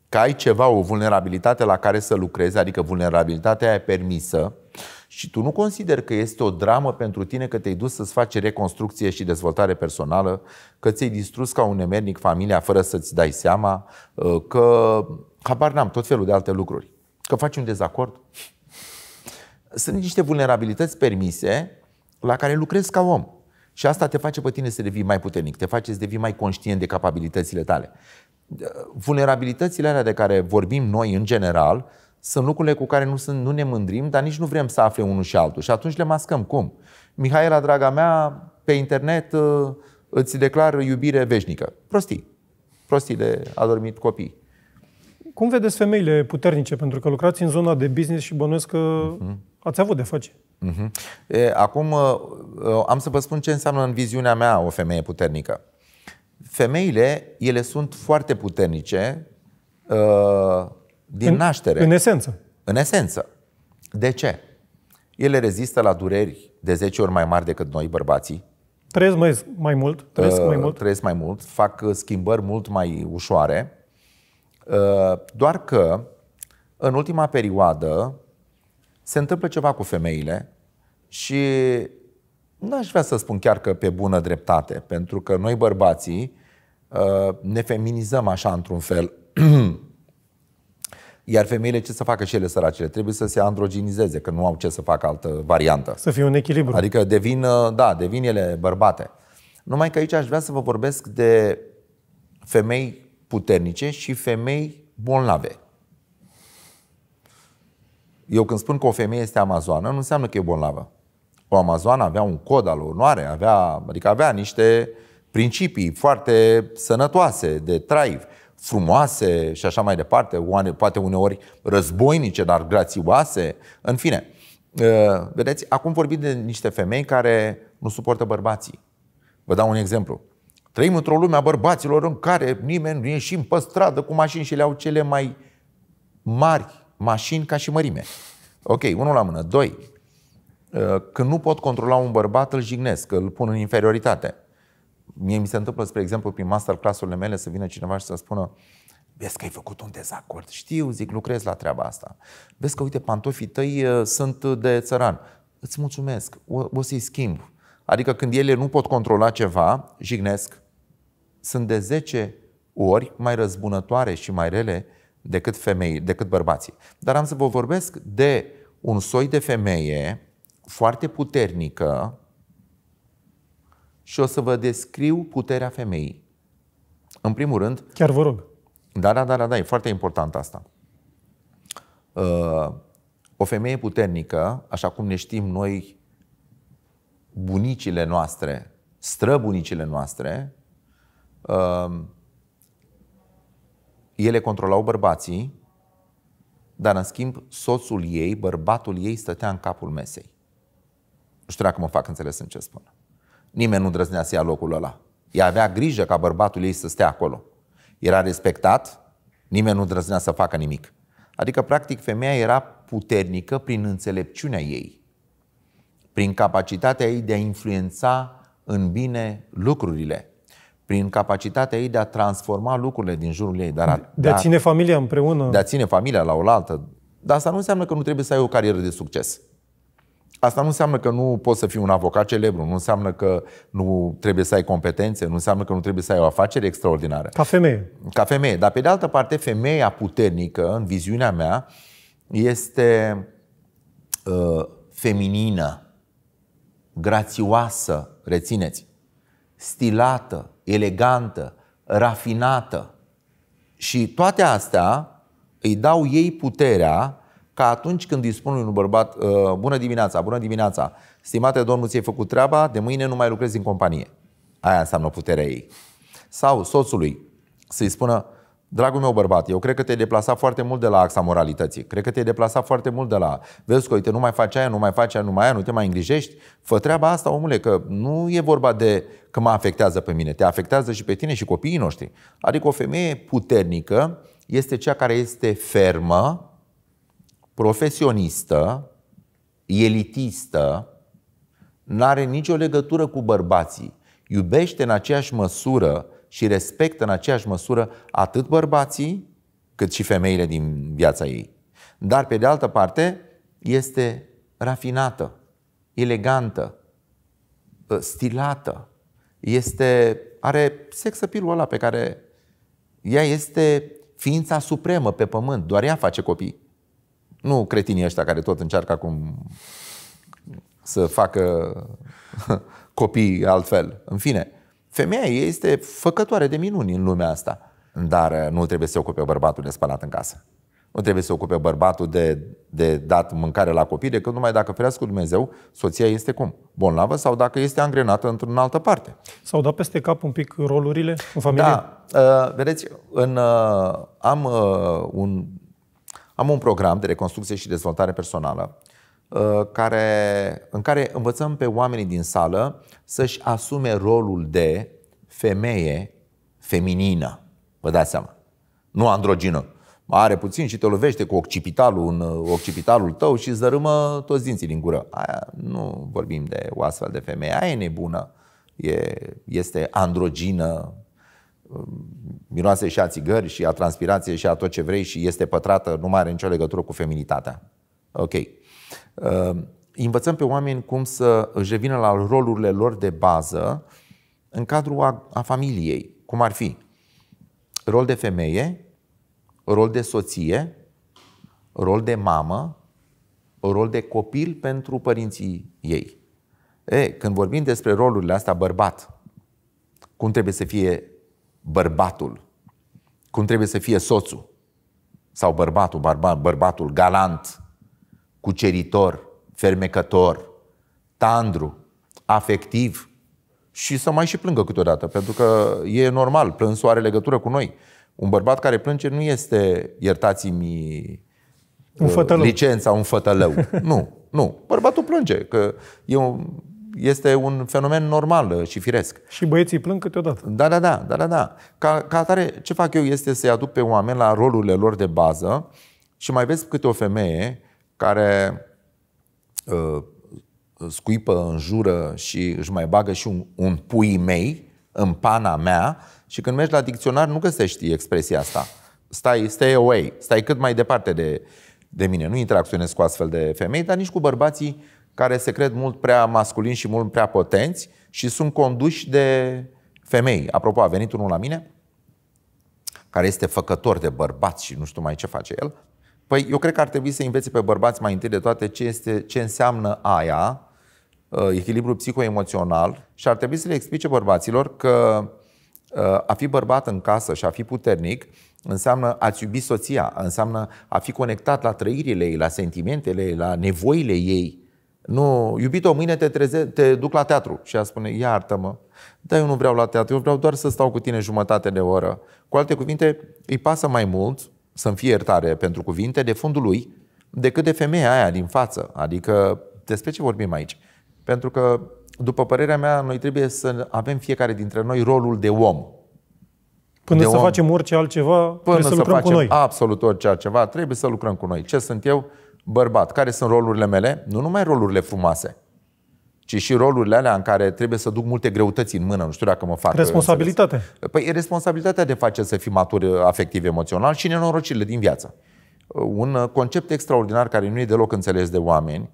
că ai ceva, o vulnerabilitate la care să lucrezi, adică vulnerabilitatea e permisă, și tu nu consideri că este o dramă pentru tine că te-ai dus să-ți faci reconstrucție și dezvoltare personală, că ți-ai distrus ca un nemernic familia fără să-ți dai seama, uh, că habar n-am, tot felul de alte lucruri, că faci un dezacord. Sunt niște vulnerabilități permise la care lucrezi ca om. Și asta te face pe tine să devii mai puternic, te face să devii mai conștient de capabilitățile tale vulnerabilitățile alea de care vorbim noi în general sunt lucrurile cu care nu, sunt, nu ne mândrim, dar nici nu vrem să afle unul și altul. Și atunci le mascăm. Cum? Mihaela, draga mea, pe internet uh, îți declară iubire veșnică. Prostii. Prostii de adormit copii.
Cum vedeți femeile puternice? Pentru că lucrați în zona de business și bănuiesc că uh-huh. ați avut de face.
Uh-huh. E, acum uh, uh, am să vă spun ce înseamnă în viziunea mea o femeie puternică femeile, ele sunt foarte puternice uh,
din în, naștere. În esență.
În esență. De ce? Ele rezistă la dureri de 10 ori mai mari decât noi, bărbații.
Trăiesc mai, mai mult. Trăiesc uh, mai mult.
Trăiesc mai mult. Fac uh, schimbări mult mai ușoare. Uh, doar că, în ultima perioadă, se întâmplă ceva cu femeile și nu aș vrea să spun chiar că pe bună dreptate, pentru că noi bărbații Uh, ne feminizăm așa într-un fel. [clears throat] Iar femeile ce să facă și ele săracele? Trebuie să se androginizeze, că nu au ce să facă altă variantă. Să fie un echilibru. Adică devin, uh, da, devin ele bărbate. Numai că aici aș vrea să vă vorbesc de femei puternice și femei bolnave. Eu când spun că o femeie este amazoană, nu înseamnă că e bolnavă. O amazoană avea un cod al onoare, avea, adică avea niște uh, principii foarte sănătoase de trai, frumoase și așa mai departe, poate uneori războinice, dar grațioase, în fine. Uh, vedeți, acum vorbim de niște femei care nu suportă bărbații. Vă dau un exemplu. Trăim într-o lume a bărbaților în care nimeni nu ieșim pe stradă cu mașini și le au cele mai mari mașini ca și mărime. Ok, unul la mână. Doi, uh, când nu pot controla un bărbat, îl jignesc, îl pun în inferioritate. Mie mi se întâmplă, spre exemplu, prin masterclass-urile mele să vină cineva și să spună Vezi că ai făcut un dezacord. Știu, zic, lucrez la treaba asta. Vezi că, uite, pantofii tăi uh, sunt de țăran. Îți mulțumesc, o, o să-i schimb. Adică când ele nu pot controla ceva, jignesc. Sunt de 10 ori mai răzbunătoare și mai rele decât femei, decât bărbații. Dar am să vă vorbesc de un soi de femeie foarte puternică, și o să vă descriu puterea femeii. În primul rând... Chiar vă rog. Da, da, da, da, da e foarte important asta. Uh, o femeie puternică, așa cum ne știm noi bunicile noastre, străbunicile noastre, uh, ele controlau bărbații, dar în schimb soțul ei, bărbatul ei, stătea în capul mesei. Nu știu dacă mă fac înțeles în ce spun nimeni nu drăznea să ia locul ăla. Ea avea grijă ca bărbatul ei să stea acolo. Era respectat, nimeni nu drăznea să facă nimic. Adică, practic, femeia era puternică prin înțelepciunea ei, prin capacitatea ei de a influența în bine lucrurile, prin capacitatea ei de a transforma lucrurile din jurul ei. Dar a, de, de a ține
familia împreună. De a
ține familia la oaltă. Dar asta nu înseamnă că nu trebuie să ai o carieră de succes. Asta nu înseamnă că nu poți să fii un avocat celebru, nu înseamnă că nu trebuie să ai competențe, nu înseamnă că nu trebuie să ai o afacere extraordinară. Ca femeie. Ca femeie. Dar pe de altă parte, femeia puternică, în viziunea mea, este uh, feminină, grațioasă, rețineți, stilată, elegantă, rafinată. Și toate astea îi dau ei puterea ca atunci când îi spun unui bărbat, ă, bună dimineața, bună dimineața, stimate domnul, ți-ai făcut treaba, de mâine nu mai lucrezi în companie. Aia înseamnă puterea ei. Sau soțului să-i spună, Dragul meu bărbat, eu cred că te-ai deplasat foarte mult de la axa moralității. Cred că te-ai deplasat foarte mult de la vezi că uite, nu mai faci aia, nu mai faci aia, nu mai aia, nu te mai îngrijești. Fă treaba asta, omule, că nu e vorba de că mă afectează pe mine, te afectează și pe tine și copiii noștri. Adică o femeie puternică este cea care este fermă profesionistă, elitistă, nu are nicio legătură cu bărbații. Iubește în aceeași măsură și respectă în aceeași măsură atât bărbații cât și femeile din viața ei. Dar, pe de altă parte, este rafinată, elegantă, ă, stilată. Este, are sex appeal ăla pe care ea este ființa supremă pe pământ, doar ea face copii. Nu cretinii ăștia care tot încearcă acum să facă [laughs] copii altfel. În fine, femeia este făcătoare de minuni în lumea asta. Dar uh, nu trebuie să se ocupe bărbatul de spălat în casă. Nu trebuie să ocupe bărbatul de, de dat mâncare la copii, decât numai dacă ferească Dumnezeu, soția este cum? Bolnavă sau dacă este angrenată într-un altă
parte. S-au dat peste cap un pic rolurile în familie? Da.
Uh, vedeți, în, uh, am un am un program de reconstrucție și dezvoltare personală uh, care, în care învățăm pe oamenii din sală să-și asume rolul de femeie feminină. Vă dați seama. Nu androgină. Are puțin și te lovește cu occipitalul în uh, occipitalul tău și îți dărâmă toți dinții din gură. Aia nu vorbim de o astfel de femeie. Aia e nebună. E, este androgină, Um, miroase și a țigări și a transpirație și a tot ce vrei și este pătrată, nu mai are nicio legătură cu feminitatea. Ok. Um, învățăm pe oameni cum să își revină la rolurile lor de bază în cadrul a, a familiei. Cum ar fi? Rol de femeie, rol de soție, rol de mamă, rol de copil pentru părinții ei. E, când vorbim despre rolurile astea, bărbat, cum trebuie să fie bărbatul, cum trebuie să fie soțul sau bărbatul, bărba, bărbatul galant, cuceritor, fermecător, tandru, afectiv și să mai și plângă câteodată, pentru că e normal, plânsul are legătură cu noi. Un bărbat care plânge nu este, iertați-mi, un licența, un fătălău. [laughs] nu, nu. Bărbatul plânge, că e un, este un fenomen normal uh, și firesc. Și băieții plâng câteodată. Da, da, da, da, da. da. Ca, ca atare, ce fac eu este să-i aduc pe oameni la rolurile lor de bază și mai vezi câte o femeie care uh, scuipă în jură și își mai bagă și un, un pui mei în pana mea și când mergi la dicționar nu găsești expresia asta. Stai, stay away, stai cât mai departe de, de mine. Nu interacționez cu astfel de femei, dar nici cu bărbații care se cred mult prea masculini și mult prea potenți și sunt conduși de femei. Apropo, a venit unul la mine care este făcător de bărbați și nu știu mai ce face el. Păi eu cred că ar trebui să învețe pe bărbați mai întâi de toate ce, este, ce înseamnă aia, uh, echilibru psihoemoțional și ar trebui să le explice bărbaților că uh, a fi bărbat în casă și a fi puternic înseamnă a-ți iubi soția, înseamnă a fi conectat la trăirile ei, la sentimentele ei, la nevoile ei, nu, iubito, mâine te, treze, te duc la teatru. Și ea spune, iartă-mă, dar eu nu vreau la teatru, eu vreau doar să stau cu tine jumătate de oră. Cu alte cuvinte, îi pasă mai mult să-mi fie iertare pentru cuvinte de fundul lui decât de femeia aia din față. Adică, despre ce vorbim aici? Pentru că, după părerea mea, noi trebuie să avem fiecare dintre noi rolul de om.
Până de să om. facem orice altceva, până trebuie să, să lucrăm facem cu noi.
Absolut orice altceva, trebuie să lucrăm cu noi. Ce sunt eu? bărbat, care sunt rolurile mele? Nu numai rolurile frumoase, ci și rolurile alea în care trebuie să duc multe greutăți în mână, nu știu dacă mă fac. Uh, Responsabilitate. Înțeles. Păi e responsabilitatea de face să fii matur uh, afectiv emoțional și nenorocirile din viață. Uh, un concept extraordinar care nu e deloc înțeles de oameni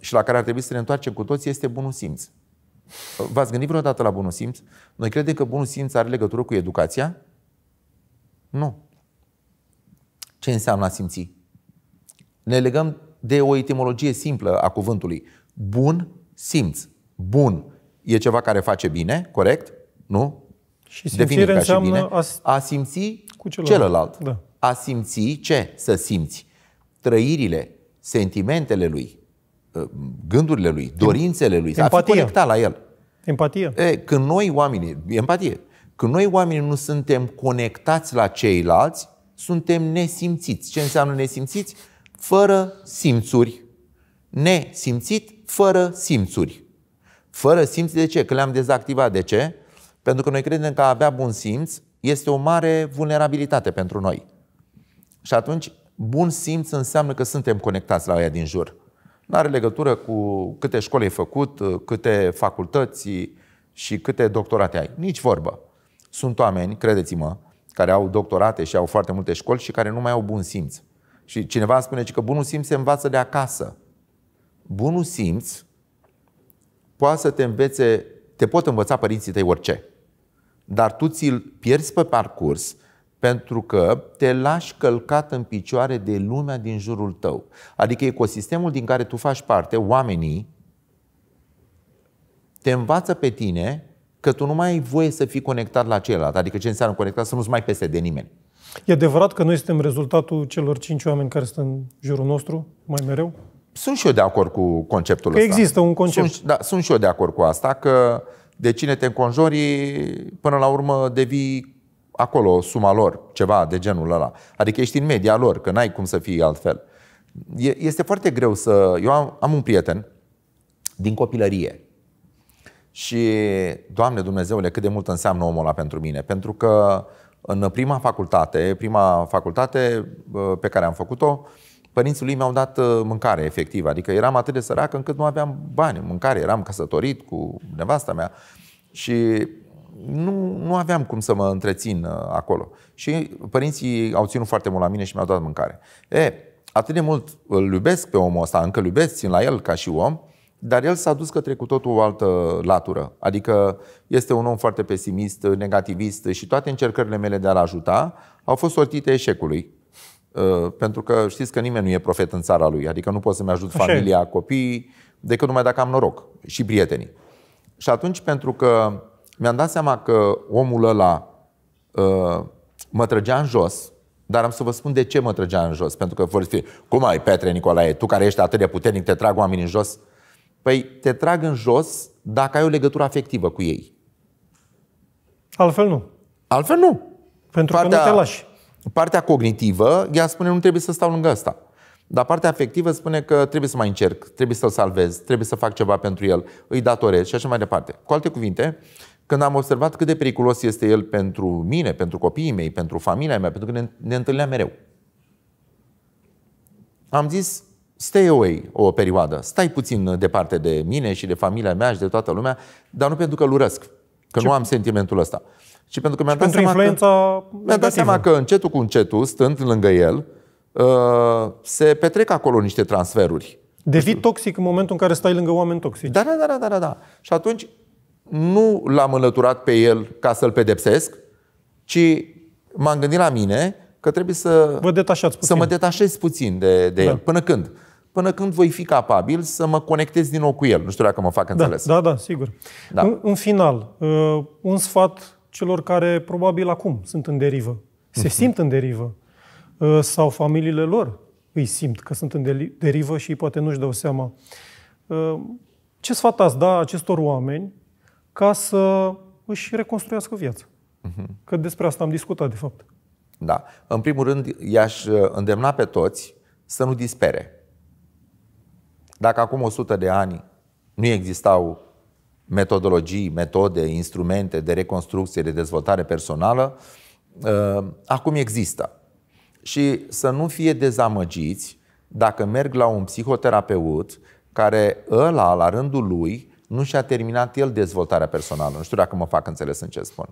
și la care ar trebui să ne întoarcem cu toți este bunul simț. V-ați gândit vreodată la bunul simț? Noi credem că bunul simț are legătură cu educația? Nu. Ce înseamnă a simți? ne legăm de o etimologie simplă a cuvântului. Bun simț. Bun e ceva care face bine, corect? Nu? Și simțire înseamnă bine. A, a simți cu celălalt. celălalt. Da. A simți ce? Să simți trăirile, sentimentele lui, ă, gândurile lui, dorințele lui, empatia. să a fi conectat la el. Empatie. E, când noi oamenii, empatie, când noi oamenii nu suntem conectați la ceilalți, suntem nesimțiți. Ce înseamnă nesimțiți? fără simțuri, nesimțit, fără simțuri. Fără simț de ce? Că le-am dezactivat. De ce? Pentru că noi credem că a avea bun simț este o mare vulnerabilitate pentru noi. Și atunci, bun simț înseamnă că suntem conectați la aia din jur. Nu are legătură cu câte școli ai făcut, câte facultăți și câte doctorate ai. Nici vorbă. Sunt oameni, credeți-mă, care au doctorate și au foarte multe școli și care nu mai au bun simț. Și cineva spune că bunul simț se învață de acasă. Bunul simț poate să te învețe, te pot învăța părinții tăi orice, dar tu ți-l pierzi pe parcurs pentru că te lași călcat în picioare de lumea din jurul tău. Adică ecosistemul din care tu faci parte, oamenii, te învață pe tine că tu nu mai ai voie să fii conectat la celălalt. Adică ce înseamnă conectat? Să nu-ți mai pese de nimeni.
E adevărat că noi suntem rezultatul celor cinci oameni care sunt în jurul nostru mai mereu?
Sunt și eu de acord cu conceptul că ăsta. există un concept. Sunt, da, sunt și eu de acord cu asta, că de cine te înconjori, până la urmă devii acolo suma lor, ceva de genul ăla. Adică ești în media lor, că n-ai cum să fii altfel. Este foarte greu să... Eu am, am un prieten din copilărie și, Doamne Dumnezeule, cât de mult înseamnă omul ăla pentru mine. Pentru că uh, în prima facultate, prima facultate pe care am făcut-o, părinții lui mi-au dat uh, mâncare efectiv. Adică eram atât de sărac încât nu aveam bani mâncare. Eram căsătorit cu nevasta mea și nu, nu aveam cum să mă întrețin uh, acolo. Și părinții au ținut foarte mult la mine și mi-au dat mâncare. E, atât de mult îl iubesc pe omul ăsta, încă îl iubesc, țin la el ca și om, dar el s-a dus către cu totul o altă latură. Adică este un om foarte pesimist, negativist și toate încercările mele de a-l ajuta au fost sortite eșecului. Uh, pentru că știți că nimeni nu e profet în țara lui. Adică nu pot să-mi ajut Așa familia, copiii, decât numai dacă am noroc și prietenii. Și atunci, pentru că mi-am dat seama că omul ăla uh, mă trăgea în jos, dar am să vă spun de ce mă trăgea în jos. Pentru că vor fi, cum ai, Petre Nicolae, tu care ești atât de puternic, te trag oamenii în jos? Păi te trag în jos dacă ai o legătură afectivă cu ei.
Altfel nu. Altfel nu. Pentru partea,
că nu te lași. Partea cognitivă, ea spune nu trebuie să stau lângă asta. Dar partea afectivă spune că trebuie să mai încerc, trebuie să-l salvez, trebuie să fac ceva pentru el, îi datorez și așa mai departe. Cu alte cuvinte, când am observat cât de periculos este el pentru mine, pentru copiii mei, pentru familia mea, pentru că ne, ne întâlneam mereu, am zis, stay away o perioadă, stai puțin uh, departe de mine și de familia mea și de toată lumea, dar nu pentru că îl urăsc, că Ce? nu am sentimentul ăsta. Și pentru că mi a dat, seama că, mi dat seama că încetul cu încetul, stând lângă el, uh, se petrec acolo niște transferuri.
Devii toxic în momentul în care stai lângă oameni toxici. Da, da, da, da, da, da. Și atunci nu
l-am înlăturat pe el ca să-l pedepsesc, ci m-am gândit la mine că trebuie să, Vă detașați puțin. să mă detașez puțin de, de da. el. Până când? Până când voi fi capabil să mă conectez din nou cu el. Nu știu dacă mă fac da, înțeles.
Da, da, da sigur. Da. În, în final, uh, un sfat celor care probabil acum sunt în derivă, se mhm. simt în derivă, uh, sau familiile lor îi simt că sunt în derivă și poate nu-și dau seama. Uh, ce sfat ați da acestor oameni ca să își reconstruiască viața? Mhm. Că despre asta am discutat, de fapt.
Da. În primul rând, i-aș uh, îndemna pe toți să nu dispere. Dacă acum 100 de ani nu existau metodologii, metode, instrumente de reconstrucție, de dezvoltare personală, uh, acum există. Și să nu fie dezamăgiți dacă merg la un psihoterapeut care ăla, la rândul lui, nu și-a terminat el dezvoltarea personală. Nu știu dacă mă fac înțeles în ce spun.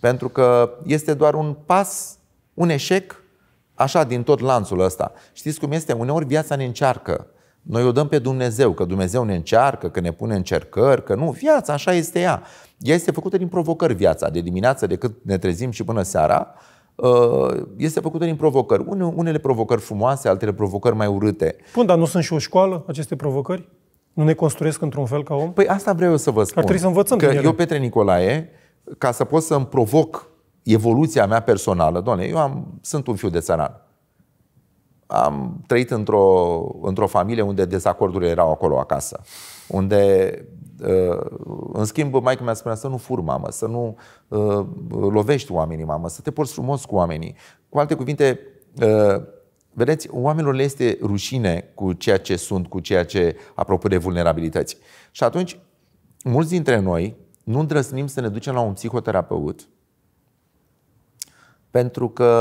Pentru că este doar un pas un eșec, așa, din tot lanțul ăsta. Știți cum este? Uneori viața ne încearcă. Noi o dăm pe Dumnezeu, că Dumnezeu ne încearcă, că ne pune încercări, că nu. Viața, așa este ea. Ea este făcută din provocări viața, de dimineață, de cât ne trezim și până seara, uh, este făcută din provocări. Unele provocări frumoase, altele provocări mai urâte.
Bun, dar nu sunt și o școală aceste provocări? Nu ne construiesc într-un fel ca om?
Păi asta vreau eu să vă spun. Ar trebui să învățăm că din ele. eu, Petre Nicolae, ca să pot să îmi provoc evoluția mea personală, doamne, eu am, sunt un fiu de țăran. Am trăit într-o, într familie unde dezacordurile erau acolo acasă, unde uh, în schimb, mai mi-a spunea să nu fur, mamă, să nu uh, lovești oamenii, mamă, să te porți frumos cu oamenii. Cu alte cuvinte, uh, vedeți, oamenilor le este rușine cu ceea ce sunt, cu ceea ce, apropo de vulnerabilități. Și atunci, mulți dintre noi nu îndrăsnim să ne ducem la un psihoterapeut pentru că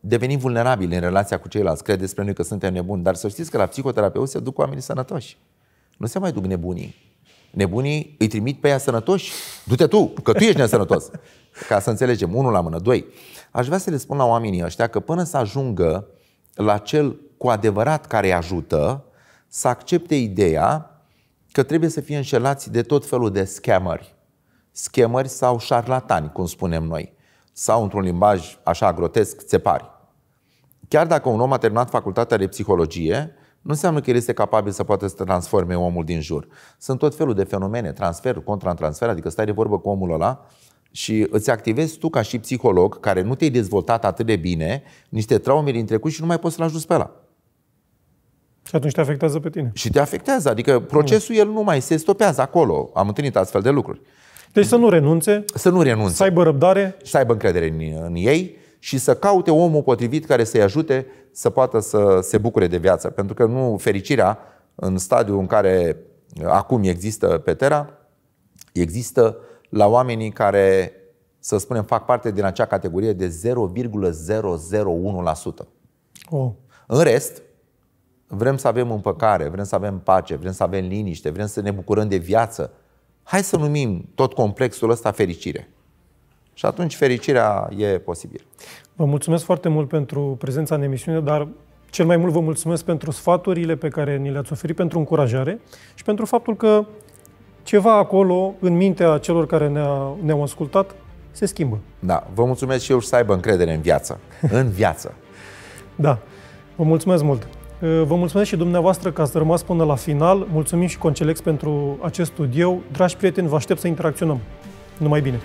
devenim vulnerabili în relația cu ceilalți. Cred despre noi că suntem nebuni, dar să știți că la psihoterapeut se duc oamenii sănătoși. Nu se mai duc nebunii. Nebunii îi trimit pe ea sănătoși. Du-te tu, că tu ești nesănătos. [laughs] Ca să înțelegem, unul la mână, doi. Aș vrea să le spun la oamenii ăștia că până să ajungă la cel cu adevărat care îi ajută, să accepte ideea că trebuie să fie înșelați de tot felul de schemări. Schemări sau șarlatani, cum spunem noi sau într-un limbaj așa grotesc, țepari. Chiar dacă un om a terminat facultatea de psihologie, nu înseamnă că el este capabil să poată să transforme omul din jur. Sunt tot felul de fenomene, transfer, contra-transfer, adică stai de vorbă cu omul ăla și îți activezi tu ca și psiholog, care nu te-ai dezvoltat atât de bine, niște traume din trecut și nu mai poți să-l ajuți pe ăla.
Și atunci te afectează pe tine.
Și te afectează, adică procesul el nu mai se stopează acolo. Am întâlnit astfel de lucruri. Deci să nu renunțe, să nu renunțe, să aibă răbdare, să aibă încredere în, în ei și să caute omul potrivit care să-i ajute să poată să se bucure de viață. Pentru că nu fericirea, în stadiul în care uh, acum există pe Terra, există la oamenii care, să spunem, fac parte din acea categorie de 0,001%. Oh. În rest, vrem să avem împăcare, vrem să avem pace, vrem să avem liniște, vrem să ne bucurăm de viață, hai să numim tot complexul ăsta fericire. Și atunci fericirea e posibilă.
Vă mulțumesc foarte mult pentru prezența în emisiune, dar cel mai mult vă mulțumesc pentru sfaturile pe care ni le-ați oferit, pentru încurajare și pentru faptul că ceva acolo, în mintea celor care ne-au ne ascultat, se schimbă.
Da, vă mulțumesc și eu și să aibă încredere în viață. [laughs] În viață.
da, vă mulțumesc mult. Uh, vă mulțumesc și dumneavoastră că ați rămas până la final. Mulțumim și Concelex pentru acest studiu. Dragi prieteni, vă aștept să interacționăm. Numai bine!